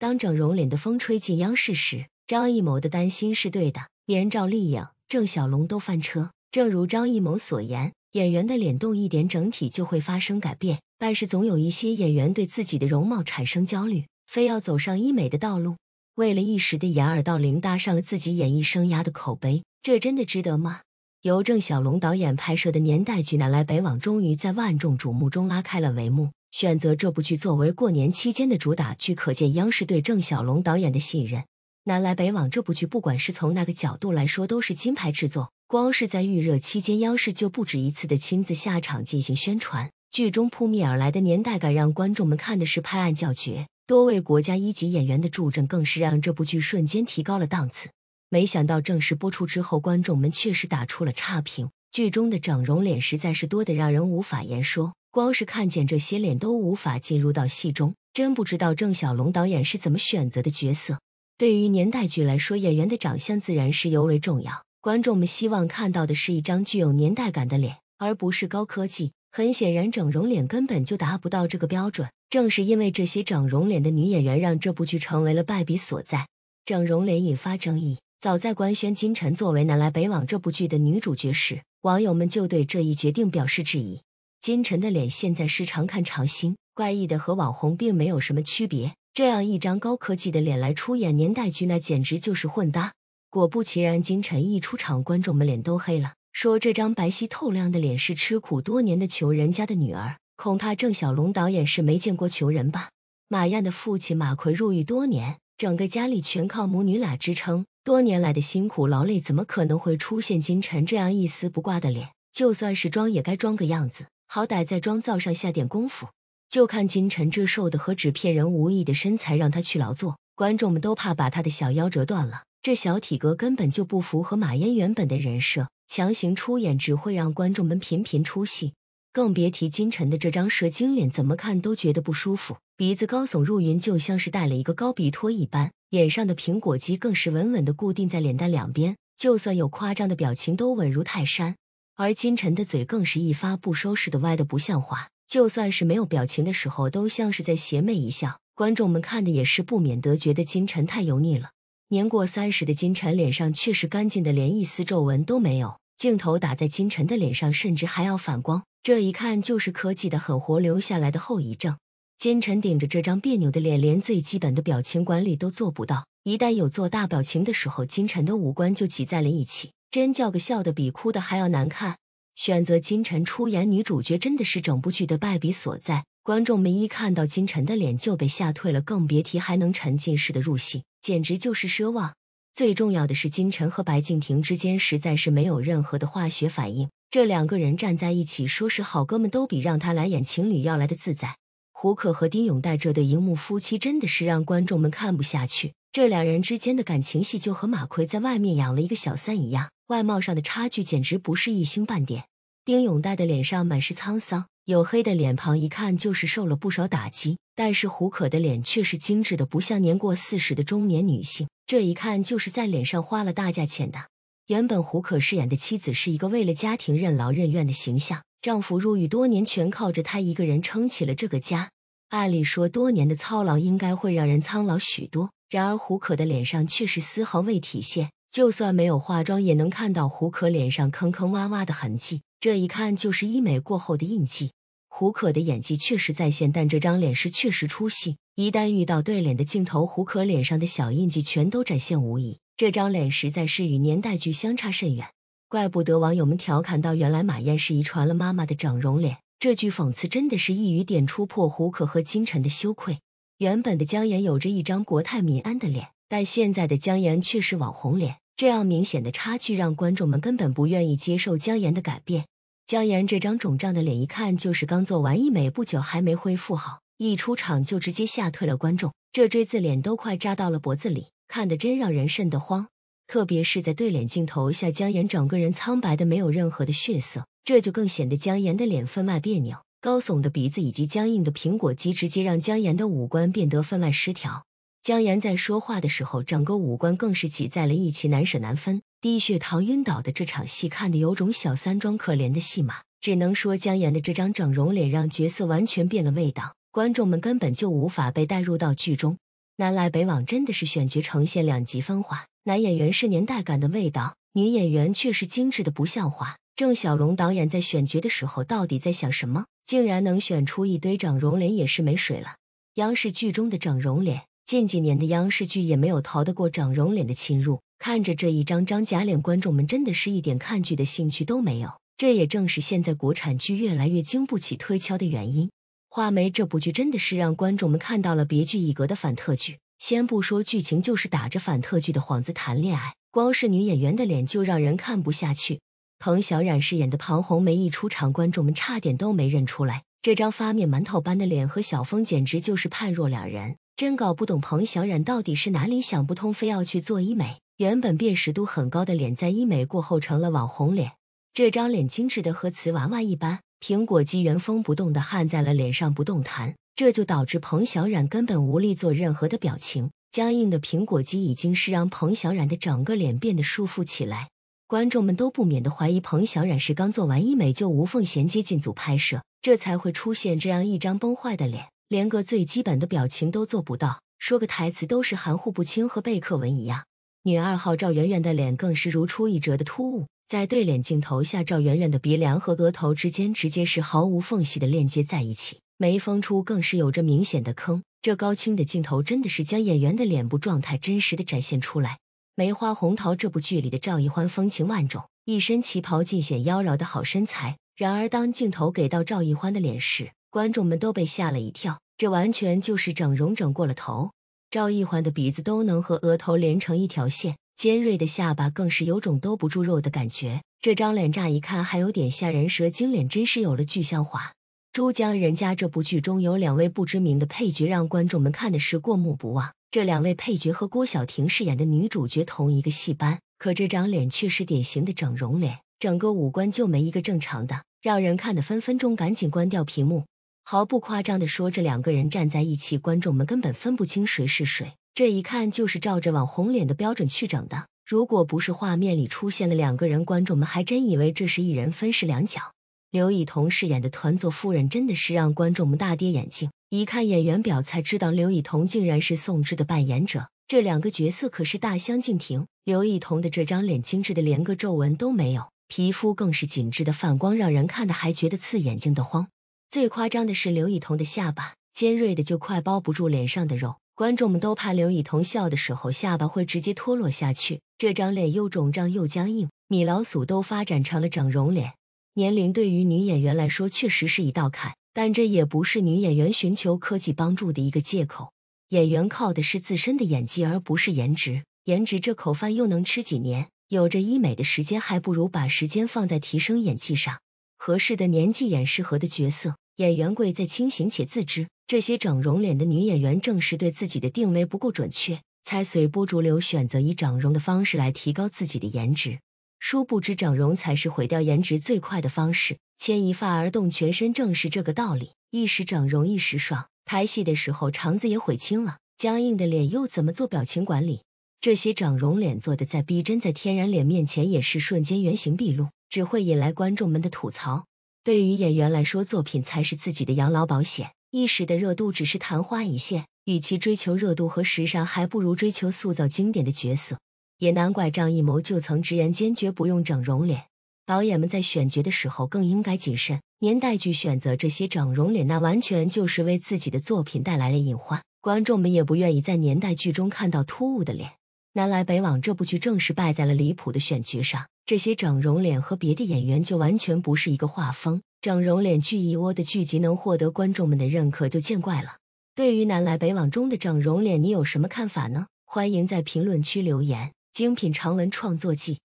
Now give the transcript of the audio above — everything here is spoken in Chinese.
当整容脸的风吹进央视时，张艺谋的担心是对的，连赵丽颖、郑晓龙都翻车。正如张艺谋所言，演员的脸动一点，整体就会发生改变。但是，总有一些演员对自己的容貌产生焦虑，非要走上医美的道路，为了一时的掩耳盗铃，搭上了自己演艺生涯的口碑，这真的值得吗？由郑晓龙导演拍摄的年代剧《南来北往》终于在万众瞩目中拉开了帷幕。选择这部剧作为过年期间的主打剧，可见央视对郑晓龙导演的信任。《南来北往》这部剧，不管是从哪个角度来说，都是金牌制作。光是在预热期间，央视就不止一次的亲自下场进行宣传。剧中扑面而来的年代感，让观众们看的是拍案叫绝。多位国家一级演员的助阵，更是让这部剧瞬间提高了档次。没想到正式播出之后，观众们确实打出了差评。剧中的整容脸实在是多的让人无法言说。光是看见这些脸都无法进入到戏中，真不知道郑晓龙导演是怎么选择的角色。对于年代剧来说，演员的长相自然是尤为重要。观众们希望看到的是一张具有年代感的脸，而不是高科技。很显然，整容脸根本就达不到这个标准。正是因为这些整容脸的女演员，让这部剧成为了败笔所在。整容脸引发争议，早在官宣金晨作为《南来北往》这部剧的女主角时，网友们就对这一决定表示质疑。金晨的脸现在时常看常新，怪异的和网红并没有什么区别。这样一张高科技的脸来出演年代剧，那简直就是混搭。果不其然，金晨一出场，观众们脸都黑了，说这张白皙透亮的脸是吃苦多年的穷人家的女儿。恐怕郑晓龙导演是没见过穷人吧？马燕的父亲马奎入狱多年，整个家里全靠母女俩支撑，多年来的辛苦劳累，怎么可能会出现金晨这样一丝不挂的脸？就算是装，也该装个样子。好歹在妆造上下点功夫，就看金晨这瘦的和纸片人无异的身材让她去劳作，观众们都怕把他的小腰折断了。这小体格根本就不符合马嫣原本的人设，强行出演只会让观众们频频出戏。更别提金晨的这张蛇精脸，怎么看都觉得不舒服。鼻子高耸入云，就像是戴了一个高鼻托一般，脸上的苹果肌更是稳稳的固定在脸蛋两边，就算有夸张的表情都稳如泰山。而金晨的嘴更是一发不收拾的歪的不像话，就算是没有表情的时候，都像是在邪魅一笑。观众们看的也是不免得觉得金晨太油腻了。年过三十的金晨脸上确实干净的连一丝皱纹都没有，镜头打在金晨的脸上甚至还要反光，这一看就是科技的狠活留下来的后遗症。金晨顶着这张别扭的脸，连最基本的表情管理都做不到，一旦有做大表情的时候，金晨的五官就挤在了一起。真叫个笑的比哭的还要难看。选择金晨出演女主角真的是整部剧的败笔所在。观众们一看到金晨的脸就被吓退了，更别提还能沉浸式的入戏，简直就是奢望。最重要的是，金晨和白敬亭之间实在是没有任何的化学反应。这两个人站在一起，说是好哥们都比让他来演情侣要来的自在。胡可和丁勇带这对荧幕夫妻真的是让观众们看不下去。这两人之间的感情戏就和马奎在外面养了一个小三一样。外貌上的差距简直不是一星半点。丁永岱的脸上满是沧桑，黝黑的脸庞一看就是受了不少打击。但是胡可的脸却是精致的，不像年过四十的中年女性，这一看就是在脸上花了大价钱的。原本胡可饰演的妻子是一个为了家庭任劳任怨的形象，丈夫入狱多年，全靠着他一个人撑起了这个家。按理说，多年的操劳应该会让人苍老许多，然而胡可的脸上却是丝毫未体现。就算没有化妆，也能看到胡可脸上坑坑洼洼的痕迹，这一看就是医美过后的印记。胡可的演技确实在线，但这张脸是确实出戏。一旦遇到对脸的镜头，胡可脸上的小印记全都展现无遗。这张脸实在是与年代剧相差甚远，怪不得网友们调侃到：“原来马燕是遗传了妈妈的整容脸。”这句讽刺真的是一语点出破胡可和金晨的羞愧。原本的姜妍有着一张国泰民安的脸，但现在的姜妍却是网红脸。这样明显的差距让观众们根本不愿意接受姜妍的改变。姜妍这张肿胀的脸一看就是刚做完医美不久，还没恢复好，一出场就直接吓退了观众。这锥子脸都快扎到了脖子里，看得真让人瘆得慌。特别是在对脸镜头下，姜妍整个人苍白的没有任何的血色，这就更显得姜妍的脸分外别扭。高耸的鼻子以及僵硬的苹果肌，直接让姜妍的五官变得分外失调。江岩在说话的时候，整个五官更是挤在了一起，难舍难分。低血糖晕倒的这场戏，看的有种小三装可怜的戏码。只能说江岩的这张整容脸让角色完全变了味道，观众们根本就无法被带入到剧中。南来北往真的是选角呈现两极分化，男演员是年代感的味道，女演员却是精致的不像话。郑晓龙导演在选角的时候到底在想什么？竟然能选出一堆整容脸也是没水了。央视剧中的整容脸。近几年的央视剧也没有逃得过整容脸的侵入，看着这一张张假脸，观众们真的是一点看剧的兴趣都没有。这也正是现在国产剧越来越经不起推敲的原因。《画眉》这部剧真的是让观众们看到了别具一格的反特剧，先不说剧情，就是打着反特剧的幌子谈恋爱，光是女演员的脸就让人看不下去。彭小苒饰演的庞红梅一出场，观众们差点都没认出来，这张发面馒头般的脸和小峰简直就是判若两人。真搞不懂彭小冉到底是哪里想不通，非要去做医美。原本辨识度很高的脸，在医美过后成了网红脸。这张脸精致的和瓷娃娃一般，苹果肌原封不动的焊在了脸上不动弹，这就导致彭小冉根本无力做任何的表情。僵硬的苹果肌已经是让彭小冉的整个脸变得束缚起来。观众们都不免的怀疑彭小冉是刚做完医美就无缝衔接进组拍摄，这才会出现这样一张崩坏的脸。连个最基本的表情都做不到，说个台词都是含糊不清和背课文一样。女二号赵媛媛的脸更是如出一辙的突兀，在对脸镜头下，赵媛媛的鼻梁和额头之间直接是毫无缝隙的链接在一起，眉峰处更是有着明显的坑。这高清的镜头真的是将演员的脸部状态真实的展现出来。《梅花红桃》这部剧里的赵奕欢风情万种，一身旗袍尽显妖娆的好身材。然而当镜头给到赵奕欢的脸时，观众们都被吓了一跳，这完全就是整容整过了头。赵奕欢的鼻子都能和额头连成一条线，尖锐的下巴更是有种兜不住肉的感觉。这张脸乍一看还有点吓人，蛇精脸真是有了具象化。珠江人家这部剧中有两位不知名的配角，让观众们看的是过目不忘。这两位配角和郭晓婷饰演的女主角同一个戏班，可这张脸却是典型的整容脸，整个五官就没一个正常的，让人看得分分钟赶紧关掉屏幕。毫不夸张地说，这两个人站在一起，观众们根本分不清谁是谁。这一看就是照着网红脸的标准去整的。如果不是画面里出现了两个人，观众们还真以为这是一人分饰两角。刘以桐饰演的团座夫人真的是让观众们大跌眼镜。一看演员表才知道，刘以桐竟然是宋芝的扮演者。这两个角色可是大相径庭。刘以桐的这张脸精致的连个皱纹都没有，皮肤更是紧致的泛光，让人看的还觉得刺眼睛的慌。最夸张的是刘雨彤的下巴，尖锐的就快包不住脸上的肉，观众们都怕刘雨彤笑的时候下巴会直接脱落下去。这张脸又肿胀又僵硬，米老鼠都发展成了整容脸。年龄对于女演员来说确实是一道坎，但这也不是女演员寻求科技帮助的一个借口。演员靠的是自身的演技，而不是颜值，颜值这口饭又能吃几年？有着医美的时间，还不如把时间放在提升演技上。合适的年纪演适合的角色，演员贵在清醒且自知。这些整容脸的女演员正是对自己的定位不够准确，才随波逐流选择以整容的方式来提高自己的颜值。殊不知，整容才是毁掉颜值最快的方式，牵一发而动全身，正是这个道理。一时整容一时爽，拍戏的时候肠子也悔青了，僵硬的脸又怎么做表情管理？这些整容脸做的再逼真，在天然脸面前也是瞬间原形毕露。只会引来观众们的吐槽。对于演员来说，作品才是自己的养老保险，一时的热度只是昙花一现。与其追求热度和时尚，还不如追求塑造经典的角色。也难怪张艺谋就曾直言，坚决不用整容脸。导演们在选角的时候更应该谨慎，年代剧选择这些整容脸，那完全就是为自己的作品带来了隐患。观众们也不愿意在年代剧中看到突兀的脸。《南来北往》这部剧正是败在了离谱的选角上。这些整容脸和别的演员就完全不是一个画风，整容脸聚一窝的剧集能获得观众们的认可就见怪了。对于《南来北往》中的整容脸，你有什么看法呢？欢迎在评论区留言。精品长文创作记。